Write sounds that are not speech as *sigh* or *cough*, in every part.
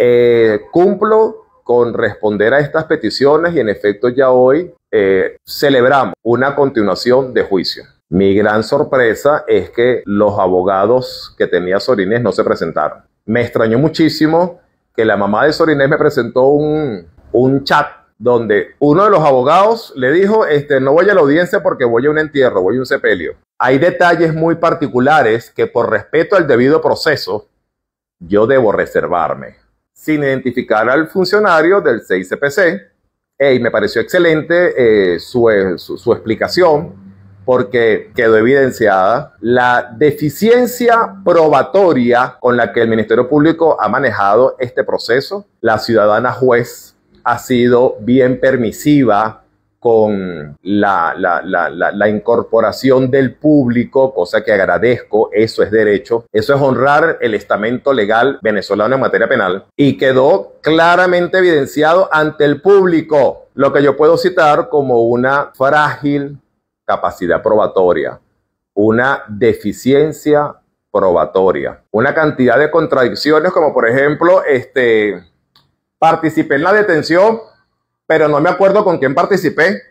Eh, cumplo con responder a estas peticiones y en efecto ya hoy eh, celebramos una continuación de juicio. Mi gran sorpresa es que los abogados que tenía Sorinés no se presentaron. Me extrañó muchísimo que la mamá de Sorinés me presentó un, un chat donde uno de los abogados le dijo, este, no voy a la audiencia porque voy a un entierro, voy a un sepelio. Hay detalles muy particulares que por respeto al debido proceso yo debo reservarme sin identificar al funcionario del 6CPC. Y me pareció excelente eh, eh, su explicación porque quedó evidenciada la deficiencia probatoria con la que el Ministerio Público ha manejado este proceso. La ciudadana juez ha sido bien permisiva con la, incorporación del público, cosa que agradezco, eso es derecho, eso es honrar el estamento legal venezolano en materia penal, y quedó claramente evidenciado ante el público lo que yo puedo citar como una frágil capacidad probatoria, una deficiencia probatoria, una cantidad de contradicciones como por ejemplo, este, participé en la detención pero no me acuerdo con quién participé.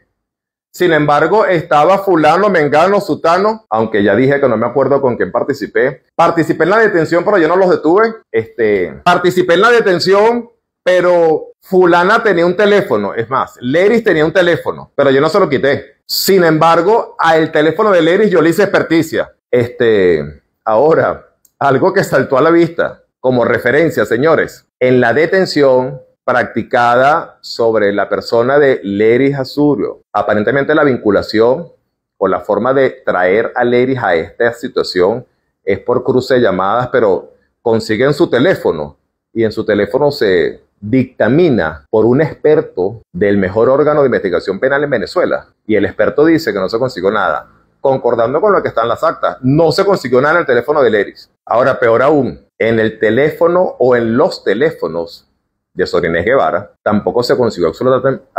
Sin embargo, estaba fulano, mengano, sutano, aunque ya dije que no me acuerdo con quién participé. Participé en la detención, pero yo no los detuve. Este, participé en la detención, pero fulana tenía un teléfono. Es más, Leris tenía un teléfono, pero yo no se lo quité. Sin embargo, al teléfono de Leris yo le hice experticia. Este, ahora, algo que saltó a la vista como referencia, señores. En la detención practicada sobre la persona de Leris Azurio. Aparentemente la vinculación o la forma de traer a Leris a esta situación es por cruce de llamadas, pero consiguen su teléfono y en su teléfono se dictamina por un experto del mejor órgano de investigación penal en Venezuela. Y el experto dice que no se consiguió nada, concordando con lo que están las actas. No se consiguió nada en el teléfono de Leris. Ahora, peor aún, en el teléfono o en los teléfonos de Sorinés Guevara, tampoco se consiguió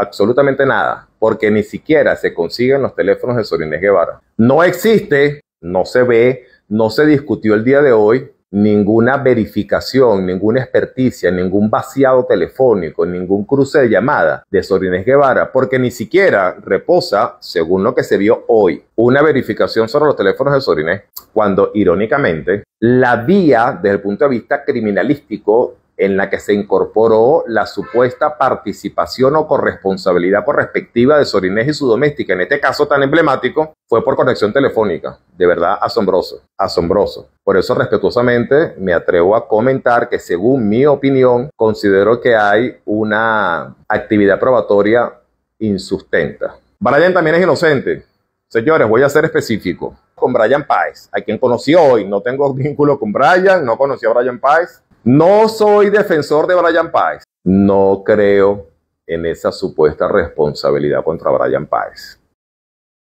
absolutamente nada, porque ni siquiera se consiguen los teléfonos de Sorinés Guevara. No existe, no se ve, no se discutió el día de hoy ninguna verificación, ninguna experticia, ningún vaciado telefónico, ningún cruce de llamada de Sorinés Guevara, porque ni siquiera reposa, según lo que se vio hoy, una verificación sobre los teléfonos de Sorinés, cuando irónicamente la vía desde el punto de vista criminalístico en la que se incorporó la supuesta participación o corresponsabilidad por respectiva de Sorinés y su doméstica. En este caso tan emblemático fue por conexión telefónica. De verdad, asombroso, asombroso. Por eso respetuosamente me atrevo a comentar que según mi opinión, considero que hay una actividad probatoria insustenta. Brian también es inocente. Señores, voy a ser específico. Con Brian Páez, a quien conoció hoy, no tengo *laughs* vínculo con Brian, no conocí a Brian Páez no soy defensor de Brian Páez. No creo en esa supuesta responsabilidad contra Brian Páez.